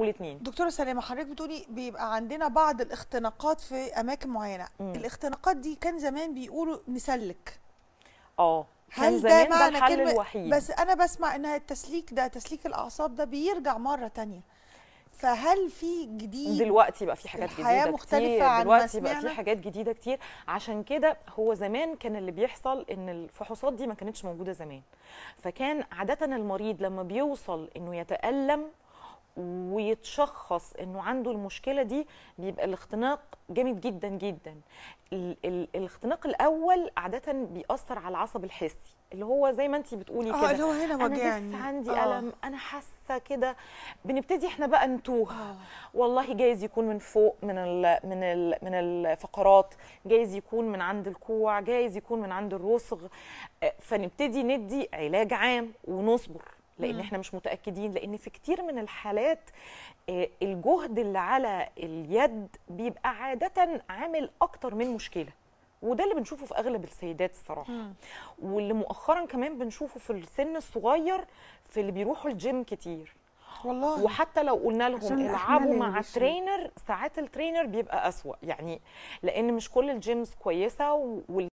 والاثنين دكتوره سلامه حضرتك بتقولي بيبقى عندنا بعض الاختناقات في اماكن معينه مم. الاختناقات دي كان زمان بيقولوا نسلك اه هل ده معنى الحل كلمة الوحيد. بس انا بسمع انها التسليك ده تسليك الاعصاب ده بيرجع مره تانية فهل في جديد دلوقتي بقى في حاجات جديده مختلفة عن دلوقتي بقى في حاجات جديده كتير عشان كده هو زمان كان اللي بيحصل ان الفحوصات دي ما كانتش موجوده زمان فكان عاده المريض لما بيوصل انه يتالم ويتشخص انه عنده المشكله دي بيبقى الاختناق جامد جدا جدا ال ال الاختناق الاول عاده بيأثر على العصب الحسي اللي هو زي ما انت بتقولي آه، كده اه اللي هو هنا وجعني انا عندي أوه. الم انا حاسه كده بنبتدي احنا بقى نتوه آه. والله جايز يكون من فوق من الـ من الـ من الفقرات جايز يكون من عند الكوع جايز يكون من عند الرسغ آه، فنبتدي ندي علاج عام ونصبر لان احنا مش متاكدين لان في كتير من الحالات آه، الجهد اللي على اليد بيبقى عاده عامل اكتر من مشكله وده اللي بنشوفه في اغلب السيدات الصراحه مم. واللي مؤخرا كمان بنشوفه في السن الصغير في اللي بيروحوا الجيم كتير والله وحتى لو قلنا لهم العبوا مع ترينر ساعات الترينر بيبقى اسوا يعني لان مش كل الجيمز كويسه وال